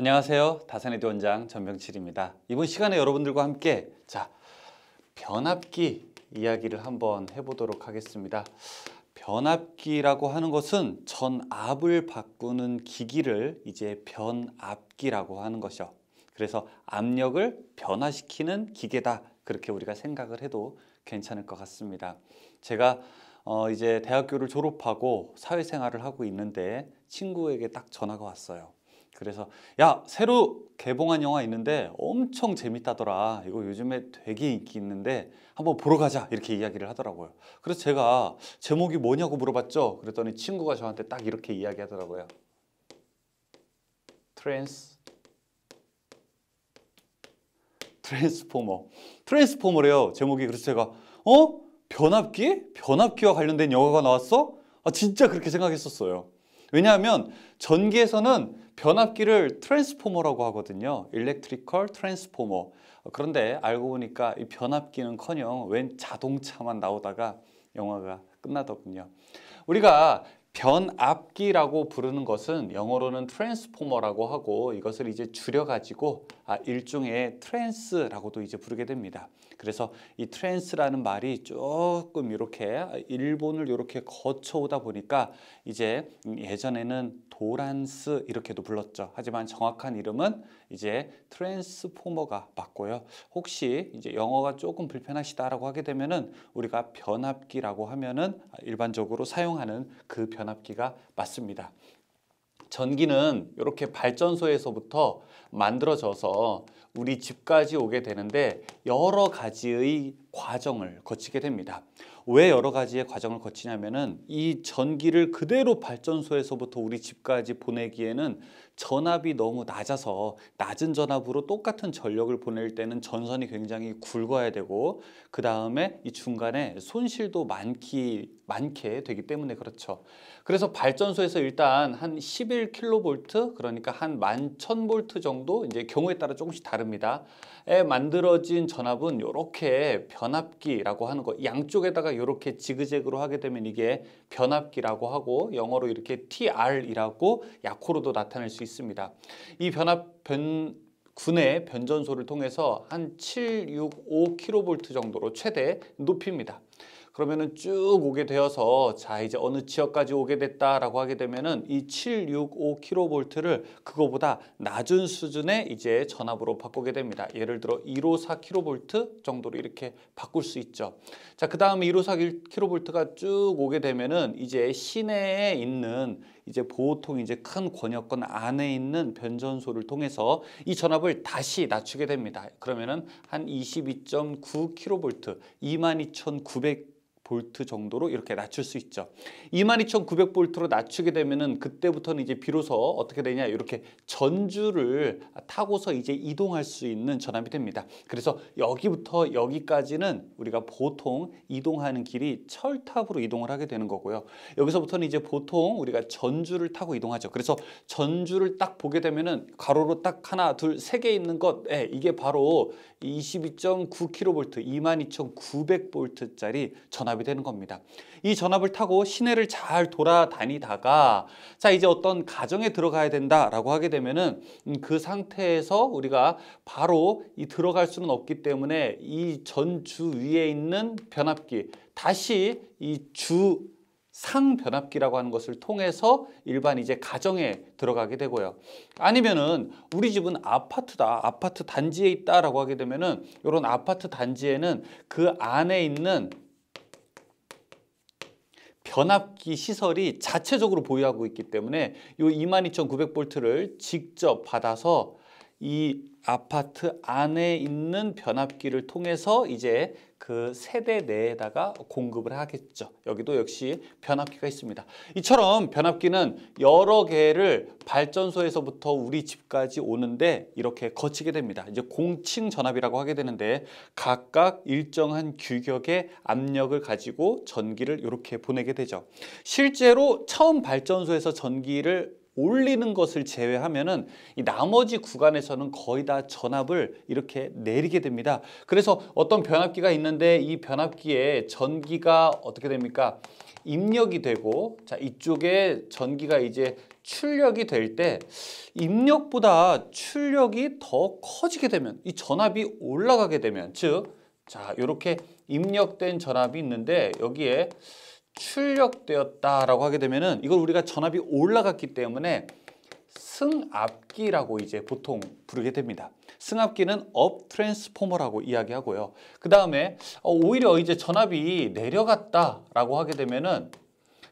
안녕하세요. 다산의 원장 전병칠입니다. 이번 시간에 여러분들과 함께 자 변압기 이야기를 한번 해보도록 하겠습니다. 변압기라고 하는 것은 전압을 바꾸는 기기를 이제 변압기라고 하는 것이요 그래서 압력을 변화시키는 기계다 그렇게 우리가 생각을 해도 괜찮을 것 같습니다. 제가 어 이제 대학교를 졸업하고 사회생활을 하고 있는데 친구에게 딱 전화가 왔어요. 그래서 야 새로 개봉한 영화 있는데 엄청 재밌다더라. 이거 요즘에 되게 인기 있는데 한번 보러 가자 이렇게 이야기를 하더라고요. 그래서 제가 제목이 뭐냐고 물어봤죠. 그랬더니 친구가 저한테 딱 이렇게 이야기하더라고요. 트랜스 트랜스포머 트랜스포머래요. 제목이 그래서 제가 어 변압기 변압기와 관련된 영화가 나왔어? 아 진짜 그렇게 생각했었어요. 왜냐하면 전기에서는 변압기를 트랜스포머라고 하거든요. 일렉트리컬 트랜스포머. 그런데 알고 보니까 이 변압기는커녕 웬 자동차만 나오다가 영화가 끝나더군요. 우리가 변압기라고 부르는 것은 영어로는 트랜스포머라고 하고 이것을 이제 줄여가지고 아, 일종의 트랜스라고도 이제 부르게 됩니다. 그래서 이 트랜스라는 말이 조금 이렇게 아, 일본을 이렇게 거쳐오다 보니까 이제 예전에는 도란스 이렇게도 불렀죠. 하지만 정확한 이름은 이제 트랜스포머가 맞고요. 혹시 이제 영어가 조금 불편하시다라고 하게 되면은 우리가 변압기라고 하면은 일반적으로 사용하는 그 변압기가 맞습니다. 전기는 이렇게 발전소에서부터 만들어져서 우리 집까지 오게 되는데 여러 가지의 과정을 거치게 됩니다. 왜 여러 가지의 과정을 거치냐면은 이 전기를 그대로 발전소에서부터 우리 집까지 보내기에는 전압이 너무 낮아서 낮은 전압으로 똑같은 전력을 보낼 때는 전선이 굉장히 굵어야 되고 그 다음에 이 중간에 손실도 많기, 많게 되기 때문에 그렇죠. 그래서 발전소에서 일단 한 11kV 그러니까 한 11,000V 정도 이제 경우에 따라 조금씩 다릅니다. 에 만들어진 전압은 이렇게 변압기라고 하는 거 양쪽에다가 이렇게 지그재그로 하게 되면 이게 변압기라고 하고 영어로 이렇게 TR이라고 약호로도 나타낼 수 있습니다. 있습니다. 이 변압 변 군의 변전소를 통해서 한 765kV 정도로 최대 높입니다. 그러면은 쭉 오게 되어서 자 이제 어느 지역까지 오게 됐다라고 하게 되면은 이 765kV를 그거보다 낮은 수준의 이제 전압으로 바꾸게 됩니다. 예를 들어 154kV 정도로 이렇게 바꿀 수 있죠. 자그 다음에 154kV가 쭉 오게 되면은 이제 시내에 있는 이제 보통 이제 큰 권역권 안에 있는 변전소를 통해서 이 전압을 다시 낮추게 됩니다. 그러면은 한 22.9kV, 22,900 볼트 정도로 이렇게 낮출 수 있죠. 22,900 볼트로 낮추게 되면은 그때부터는 이제 비로소 어떻게 되냐 이렇게 전주를 타고서 이제 이동할 수 있는 전압이 됩니다. 그래서 여기부터 여기까지는 우리가 보통 이동하는 길이 철탑으로 이동을 하게 되는 거고요. 여기서부터는 이제 보통 우리가 전주를 타고 이동하죠. 그래서 전주를 딱 보게 되면은 가로로 딱 하나 둘 세 개 있는 것 예, 이게 바로 2 2 9 k 트 22,900볼트짜리 전압이 전압이 되는 겁니다. 이 전압을 타고 시내를 잘 돌아다니다가 자 이제 어떤 가정에 들어가야 된다라고 하게 되면은 음, 그 상태에서 우리가 바로 이 들어갈 수는 없기 때문에 이 전주 위에 있는 변압기 다시 이 주 상변압기라고 하는 것을 통해서 일반 이제 가정에 들어가게 되고요. 아니면은 우리 집은 아파트다, 아파트 단지에 있다라고 하게 되면은 이런 아파트 단지에는 그 안에 있는 변압기 시설이 자체적으로 보유하고 있기 때문에 이 22,900볼트를 직접 받아서 이 아파트 안에 있는 변압기를 통해서 이제 그 세대 내에다가 공급을 하겠죠. 여기도 역시 변압기가 있습니다. 이처럼 변압기는 여러 개를 발전소에서부터 우리 집까지 오는데 이렇게 거치게 됩니다. 이제 공칭 전압이라고 하게 되는데 각각 일정한 규격의 압력을 가지고 전기를 이렇게 보내게 되죠. 실제로 처음 발전소에서 전기를 올리는 것을 제외하면은 이 나머지 구간에서는 거의 다 전압을 이렇게 내리게 됩니다. 그래서 어떤 변압기가 있는데 이 변압기에 전기가 어떻게 됩니까? 입력이 되고 자 이쪽에 전기가 이제 출력이 될 때 입력보다 출력이 더 커지게 되면 이 전압이 올라가게 되면 즉 자 이렇게 입력된 전압이 있는데 여기에 출력되었다라고 하게 되면은 이걸 우리가 전압이 올라갔기 때문에 승압기라고 이제 보통 부르게 됩니다. 승압기는 업 트랜스포머라고 이야기하고요. 그 다음에 어, 오히려 이제 전압이 내려갔다라고 하게 되면은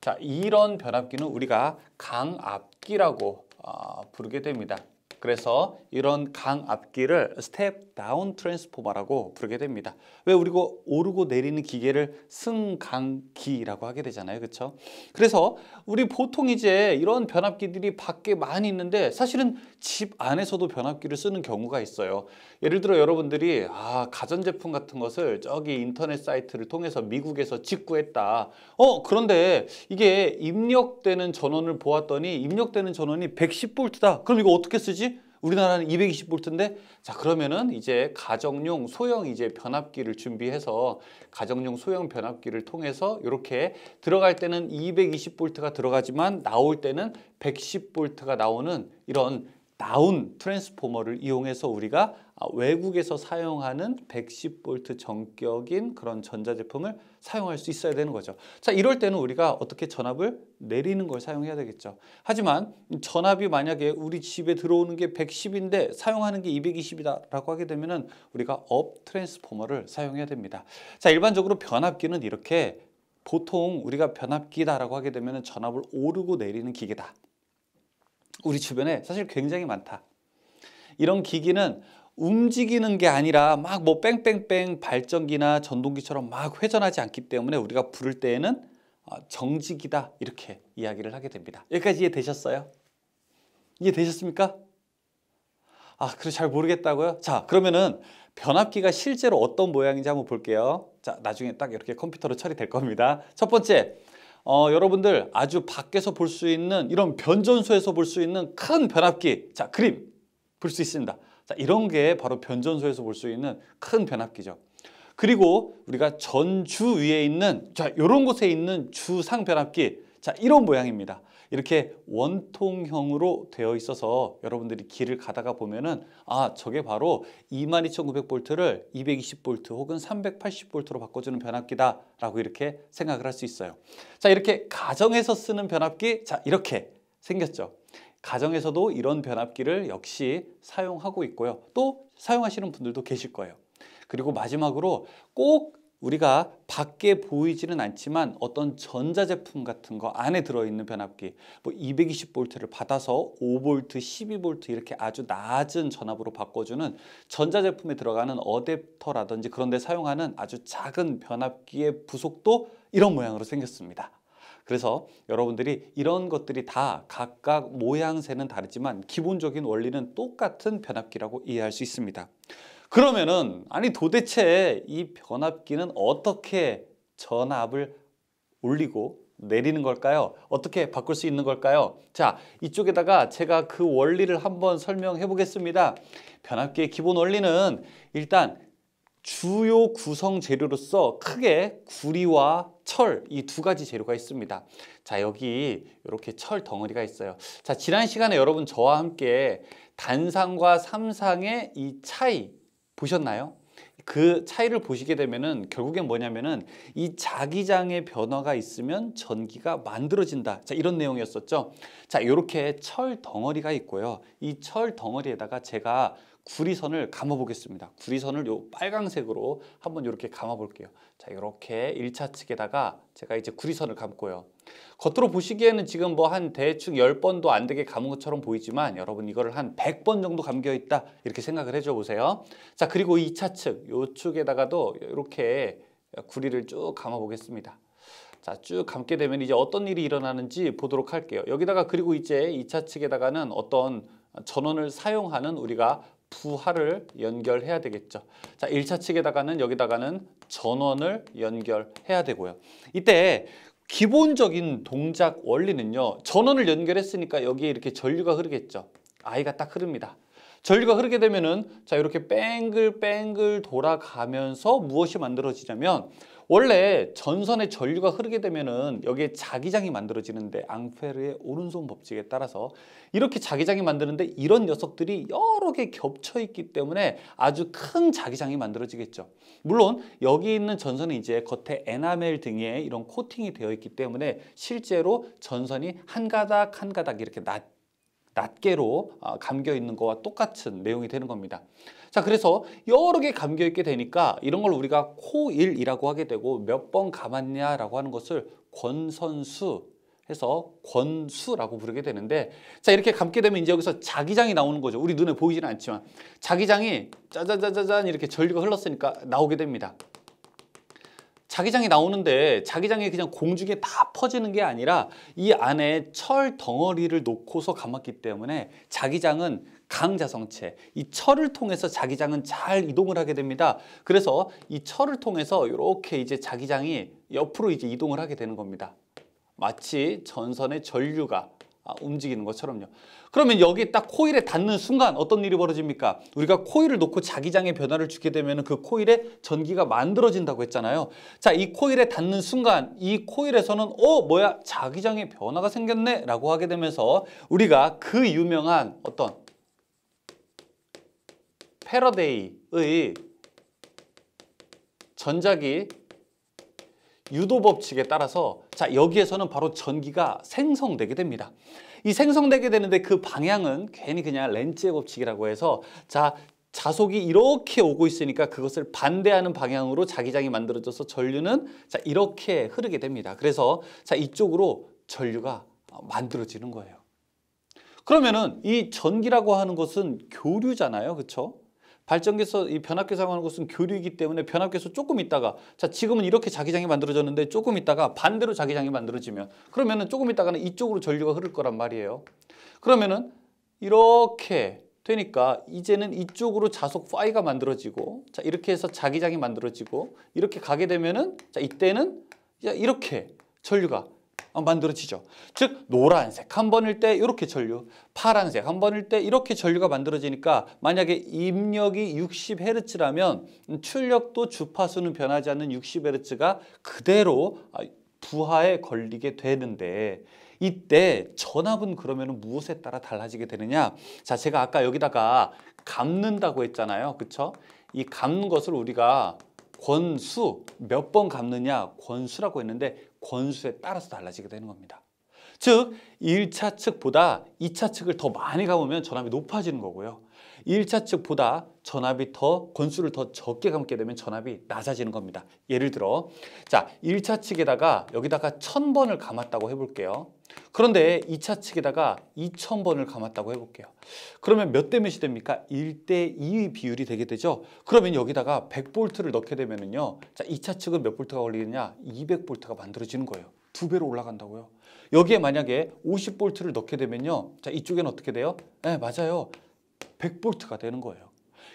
자 이런 변압기는 우리가 강압기라고 어, 부르게 됩니다. 그래서 이런 강 앞길을 스텝 다운 트랜스포머라고 부르게 됩니다. 왜 우리가 오르고 내리는 기계를 승강기라고 하게 되잖아요. 그렇죠? 그래서 우리 보통 이제 이런 변압기들이 밖에 많이 있는데 사실은 집 안에서도 변압기를 쓰는 경우가 있어요. 예를 들어 여러분들이 아 가전제품 같은 것을 저기 인터넷 사이트를 통해서 미국에서 직구했다. 어 그런데 이게 입력되는 전원을 보았더니 입력되는 전원이 110V다. 그럼 이거 어떻게 쓰지? 되지? 우리나라는 220볼트인데 자 그러면은 이제 가정용 소형 이제 변압기를 준비해서 가정용 소형 변압기를 통해서 이렇게 들어갈 때는 220볼트가 들어가지만 나올 때는 110볼트가 나오는 이런 나온 트랜스포머를 이용해서 우리가 아, 외국에서 사용하는 1 1 0볼트 전격인 그런 전자제품을 사용할 수 있어야 되는 거죠. 자, 이럴 때는 우리가 어떻게 전압을 내리는 걸 사용해야 되겠죠. 하지만 전압이 만약에 우리 집에 들어오는 게 110인데 사용하는 게 220이다 라고 하게 되면 우리가 업 트랜스포머를 사용해야 됩니다. 자, 일반적으로 변압기는 이렇게 보통 우리가 변압기다라고 하게 되면 전압을 오르고 내리는 기계다. 우리 주변에 사실 굉장히 많다. 이런 기기는 움직이는 게 아니라 막 뭐 뺑뺑뺑 발전기나 전동기처럼 막 회전하지 않기 때문에 우리가 부를 때에는 어, 정직이다 이렇게 이야기를 하게 됩니다. 여기까지 이해되셨어요? 이해되셨습니까? 아, 그래 잘 모르겠다고요? 자, 그러면은 변압기가 실제로 어떤 모양인지 한번 볼게요. 자, 나중에 딱 이렇게 컴퓨터로 처리될 겁니다. 첫 번째, 어, 여러분들 아주 밖에서 볼 수 있는 이런 변전소에서 볼 수 있는 큰 변압기 자 그림 볼 수 있습니다. 자 이런 게 바로 변전소에서 볼 수 있는 큰 변압기죠. 그리고 우리가 전주 위에 있는 자 이런 곳에 있는 주상 변압기 자 이런 모양입니다. 이렇게 원통형으로 되어 있어서 여러분들이 길을 가다가 보면은 아 저게 바로 2 2 9 0 0볼트를2 2 0볼트 혹은 3 8 0볼트로 바꿔주는 변압기다 라고 이렇게 생각을 할 수 있어요 자 이렇게 가정에서 쓰는 변압기 자 이렇게 생겼죠 가정에서도 이런 변압기를 역시 사용하고 있고요 또 사용하시는 분들도 계실 거예요 그리고 마지막으로 꼭 우리가 밖에 보이지는 않지만 어떤 전자제품 같은 거 안에 들어있는 변압기 뭐 220V를 받아서 5V, 12V 이렇게 아주 낮은 전압으로 바꿔주는 전자제품에 들어가는 어댑터라든지 그런 데 사용하는 아주 작은 변압기의 부속도 이런 모양으로 생겼습니다. 그래서 여러분들이 이런 것들이 다 각각 모양새는 다르지만 기본적인 원리는 똑같은 변압기라고 이해할 수 있습니다. 그러면은 아니 도대체 이 변압기는 어떻게 전압을 올리고 내리는 걸까요? 어떻게 바꿀 수 있는 걸까요? 자, 이쪽에다가 제가 그 원리를 한번 설명해 보겠습니다. 변압기의 기본 원리는 일단 주요 구성 재료로서 크게 구리와 철 이 두 가지 재료가 있습니다. 자 여기 이렇게 철 덩어리가 있어요. 자 지난 시간에 여러분 저와 함께 단상과 삼상의 이 차이 보셨나요? 그 차이를 보시게 되면은 결국엔 뭐냐면은 이 자기장의 변화가 있으면 전기가 만들어진다. 자, 이런 내용이었었죠. 자, 요렇게철 덩어리가 있고요. 이 철 덩어리에다가 제가 구리선을 감아보겠습니다. 구리선을 요 빨강색으로 한번 이렇게 감아볼게요. 자, 이렇게 1차 측에다가 제가 이제 구리선을 감고요. 겉으로 보시기에는 지금 뭐 한 대충 10번도 안 되게 감은 것처럼 보이지만 여러분 이거를 한 100번 정도 감겨 있다 이렇게 생각을 해 줘 보세요. 자, 그리고 2차 측, 요측에다가도 이렇게 구리를 쭉 감아보겠습니다. 자, 쭉 감게 되면 이제 어떤 일이 일어나는지 보도록 할게요. 여기다가 그리고 이제 2차 측에다가는 어떤 전원을 사용하는 우리가 부하를 연결해야 되겠죠. 자, 1차 측에다가는 여기다가는 전원을 연결해야 되고요. 이때 기본적인 동작 원리는요. 전원을 연결했으니까 여기에 이렇게 전류가 흐르겠죠. 아이가 딱 흐릅니다. 전류가 흐르게 되면은 자 이렇게 뺑글뺑글 돌아가면서 무엇이 만들어지냐면 원래 전선의 전류가 흐르게 되면은 여기에 자기장이 만들어지는데 앙페르의 오른손 법칙에 따라서 이렇게 자기장이 만드는데 이런 녀석들이 여러 개 겹쳐 있기 때문에 아주 큰 자기장이 만들어지겠죠. 물론 여기 있는 전선은 이제 겉에 에나멜 등의 이런 코팅이 되어 있기 때문에 실제로 전선이 한 가닥 한 가닥 이렇게 낮 낱개로 아, 감겨 있는 거와 똑같은 내용이 되는 겁니다. 자, 그래서 여러 개 감겨 있게 되니까 이런 걸 우리가 코일이라고 하게 되고 몇 번 감았냐라고 하는 것을 권선수 해서 권수라고 부르게 되는데 자 이렇게 감게 되면 이제 여기서 자기장이 나오는 거죠. 우리 눈에 보이지는 않지만 자기장이 짜자자자잔 이렇게 전류가 흘렀으니까 나오게 됩니다. 자기장이 나오는데 자기장이 그냥 공중에 다 퍼지는 게 아니라 이 안에 철 덩어리를 놓고서 감았기 때문에 자기장은 강자성체, 이 철을 통해서 자기장은 잘 이동을 하게 됩니다. 그래서 이 철을 통해서 이렇게 이제 자기장이 옆으로 이제 이동을 하게 되는 겁니다. 마치 전선의 전류가 아, 움직이는 것처럼요. 그러면 여기 딱 코일에 닿는 순간 어떤 일이 벌어집니까? 우리가 코일을 놓고 자기장의 변화를 주게 되면 그 코일에 전기가 만들어진다고 했잖아요. 자, 이 코일에 닿는 순간 이 코일에서는 어, 뭐야? 자기장의 변화가 생겼네? 라고 하게 되면서 우리가 그 유명한 어떤 패러데이의 전자기 유도 법칙에 따라서 자 여기에서는 바로 전기가 생성되게 됩니다. 이 생성되게 되는데 그 방향은 괜히 그냥 렌즈의 법칙이라고 해서 자 자속이 이렇게 오고 있으니까 그것을 반대하는 방향으로 자기장이 만들어져서 전류는 자 이렇게 흐르게 됩니다. 그래서 자 이쪽으로 전류가 만들어지는 거예요. 그러면은 이 전기라고 하는 것은 교류잖아요. 그렇죠? 발전기에서 이변압기사용 하는 것은 교류이기 때문에 변압기에서 조금 있다가 자 지금은 이렇게 자기장이 만들어졌는데 조금 있다가 반대로 자기장이 만들어지면 그러면은 조금 있다가는 이쪽으로 전류가 흐를 거란 말이에요. 그러면은 이렇게 되니까 이제는 이쪽으로 자속 파이가 만들어지고 자 이렇게 해서 자기장이 만들어지고 이렇게 가게 되면은 자 이때는 이렇게 전류가 어, 만들어지죠. 즉 노란색 한 번일 때 이렇게 전류, 파란색 한 번일 때 이렇게 전류가 만들어지니까 만약에 입력이 60Hz라면 출력도 주파수는 변하지 않는 60Hz가 그대로 아, 부하에 걸리게 되는데 이때 전압은 그러면 무엇에 따라 달라지게 되느냐 자 제가 아까 여기다가 감는다고 했잖아요 그쵸? 이 감는 것을 우리가 권수 몇 번 감느냐 권수라고 했는데 권수에 따라서 달라지게 되는 겁니다. 즉 1차 측보다 2차 측을 더 많이 가보면 전압이 높아지는 거고요. 1차 측보다 전압이 더 권수를 더 적게 감게 되면 전압이 낮아지는 겁니다. 예를 들어 자 1차 측에다가 여기다가 1000번을 감았다고 해볼게요. 그런데 2차 측에다가 2000번을 감았다고 해볼게요. 그러면 몇 대 몇이 됩니까? 1대 2의 비율이 되게 되죠. 그러면 여기다가 100볼트를 넣게 되면요자 2차 측은 몇 볼트가 걸리느냐? 200볼트가 만들어지는 거예요. 두 배로 올라간다고요. 여기에 만약에 50볼트를 넣게 되면요. 자 이쪽에는 어떻게 돼요? 네 맞아요. 100볼트가 되는 거예요.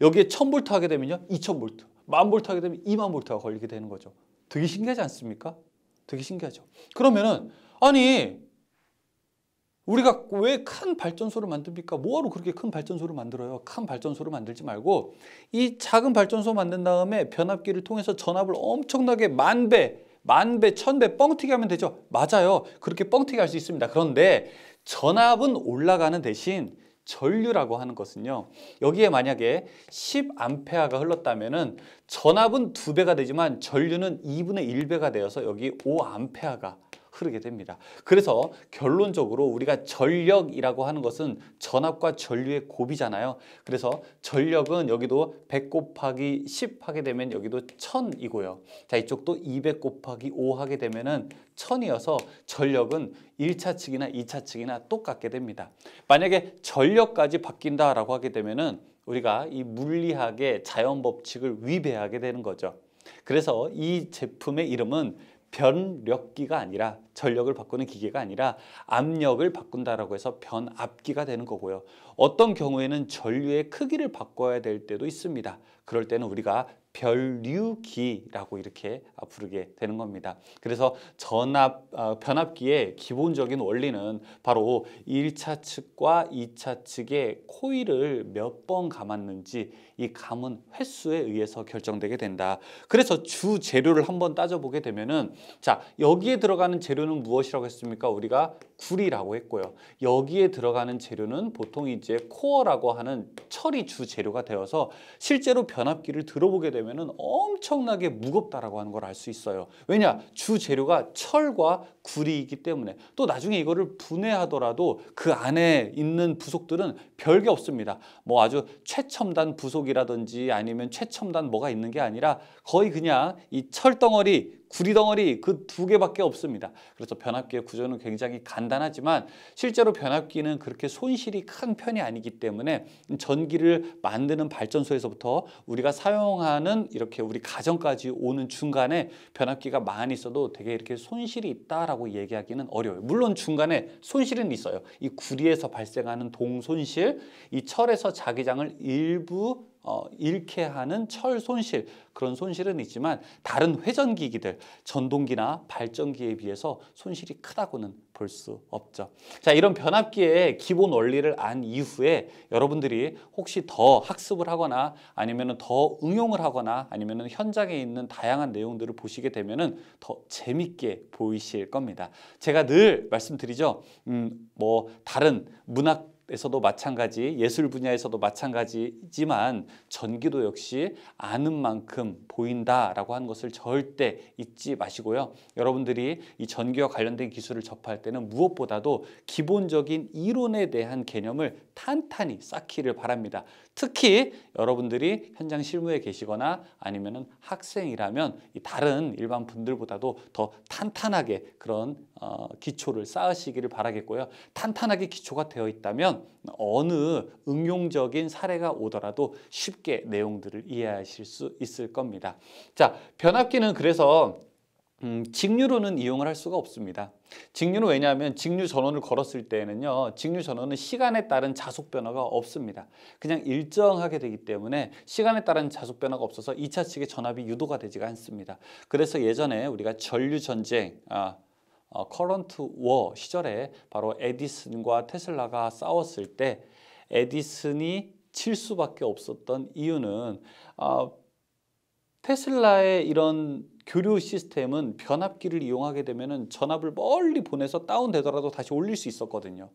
여기에 1000볼트 하게 되면요. 2000볼트, 1만볼트 하게 되면 2만볼트가 걸리게 되는 거죠. 되게 신기하지 않습니까? 되게 신기하죠. 그러면은 아니 우리가 왜 큰 발전소를 만듭니까? 뭐하러 그렇게 큰 발전소를 만들어요? 큰 발전소를 만들지 말고 이 작은 발전소 만든 다음에 변압기를 통해서 전압을 엄청나게 만 배, 만 배, 천배 뻥튀기 하면 되죠. 맞아요. 그렇게 뻥튀기 할수 있습니다. 그런데 전압은 올라가는 대신 전류라고 하는 것은요. 여기에 만약에 1 0 a 가흘렀다면 전압은 2배가 되지만 전류는 2분의 1배가 되어서 여기 5 a 가 흐르게 됩니다. 그래서 결론적으로 우리가 전력이라고 하는 것은 전압과 전류의 곱이잖아요. 그래서 전력은 여기도 100 곱하기 10 하게 되면 여기도 1000이고요. 자 이쪽도 200 곱하기 5 하게 되면은 1000이어서 전력은 1차 측이나 2차 측이나 똑같게 됩니다. 만약에 전력까지 바뀐다라고 하게 되면은 우리가 이 물리학의 자연 법칙을 위배하게 되는 거죠. 그래서 이 제품의 이름은 변력기가 아니라 전력을 바꾸는 기계가 아니라 압력을 바꾼다라고 해서 변압기가 되는 거고요. 어떤 경우에는 전류의 크기를 바꿔야 될 때도 있습니다. 그럴 때는 우리가 별류기라고 이렇게 부르게 되는 겁니다. 그래서 전압 어, 변압기의 기본적인 원리는 바로 1차 측과 2차 측의 코일을 몇 번 감았는지 이 감은 횟수에 의해서 결정되게 된다. 그래서 주 재료를 한번 따져보게 되면은 자 여기에 들어가는 재료는 무엇이라고 했습니까? 우리가 구리라고 했고요. 여기에 들어가는 재료는 보통 이제 코어라고 하는 철이 주 재료가 되어서 실제로 변압기를 들어보게 되면 되면 엄청나게 무겁다라고 하는 걸 알 수 있어요. 왜냐? 주 재료가 철과 구리이기 때문에 또 나중에 이거를 분해하더라도 그 안에 있는 부속들은 별게 없습니다. 뭐 아주 최첨단 부속이라든지 아니면 최첨단 뭐가 있는 게 아니라 거의 그냥 이 철덩어리 구리덩어리 그 두 개밖에 없습니다. 그래서 그렇죠. 변압기의 구조는 굉장히 간단하지만 실제로 변압기는 그렇게 손실이 큰 편이 아니기 때문에 전기를 만드는 발전소에서부터 우리가 사용하는 이렇게 우리 가정까지 오는 중간에 변압기가 많이 있어도 되게 이렇게 손실이 있다라고 얘기하기는 어려워요. 물론 중간에 손실은 있어요. 이 구리에서 발생하는 동손실, 이 철에서 자기장을 일부 어, 잃게 하는 철 손실 그런 손실은 있지만 다른 회전기기들 전동기나 발전기에 비해서 손실이 크다고는 볼 수 없죠. 자 이런 변압기의 기본 원리를 안 이후에 여러분들이 혹시 더 학습을 하거나 아니면 더 응용을 하거나 아니면 현장에 있는 다양한 내용들을 보시게 되면 더 재밌게 보이실 겁니다. 제가 늘 말씀드리죠. 음, 뭐 다른 문학 에서도 마찬가지 예술 분야에서도 마찬가지지만 전기도 역시 아는 만큼 보인다라고 하는 것을 절대 잊지 마시고요. 여러분들이 이 전기와 관련된 기술을 접할 때는 무엇보다도 기본적인 이론에 대한 개념을 탄탄히 쌓기를 바랍니다. 특히 여러분들이 현장 실무에 계시거나 아니면 학생이라면 다른 일반 분들보다도 더 탄탄하게 그런 어, 기초를 쌓으시기를 바라겠고요. 탄탄하게 기초가 되어 있다면 어느 응용적인 사례가 오더라도 쉽게 내용들을 이해하실 수 있을 겁니다. 자, 변압기는 그래서 음, 직류로는 이용을 할 수가 없습니다. 직류는 왜냐하면 직류 전원을 걸었을 때는요. 에 직류 전원은 시간에 따른 자속 변화가 없습니다. 그냥 일정하게 되기 때문에 시간에 따른 자속 변화가 없어서 2차 측의 전압이 유도가 되지가 않습니다. 그래서 예전에 우리가 전류 전쟁, 아, 커런트 어, 워 시절에 바로 에디슨과 테슬라가 싸웠을 때 에디슨이 칠 수밖에 없었던 이유는 어, 테슬라의 이런 교류 시스템은 변압기를 이용하게 되면 전압을 멀리 보내서 다운되더라도 다시 올릴 수 있었거든요.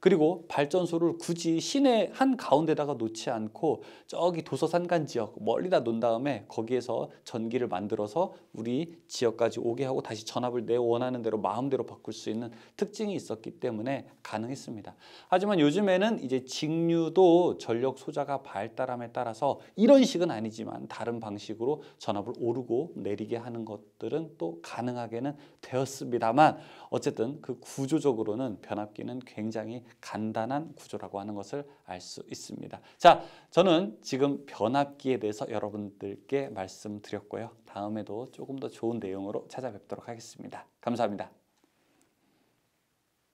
그리고 발전소를 굳이 시내 한 가운데다가 놓지 않고 저기 도서산간 지역 멀리다 놓은 다음에 거기에서 전기를 만들어서 우리 지역까지 오게 하고 다시 전압을 내 원하는 대로 마음대로 바꿀 수 있는 특징이 있었기 때문에 가능했습니다. 하지만 요즘에는 이제 직류도 전력 소자가 발달함에 따라서 이런 식은 아니지만 다른 방식으로 전압을 오르고 내리게 하는 것들은 또 가능하게는 되었습니다만 어쨌든 그 구조적으로는 변압기는 굉장히 간단한 구조라고 하는 것을 알 수 있습니다. 자, 저는 지금 변압기에 대해서 여러분들께 말씀드렸고요. 다음에도 조금 더 좋은 내용으로 찾아뵙도록 하겠습니다. 감사합니다.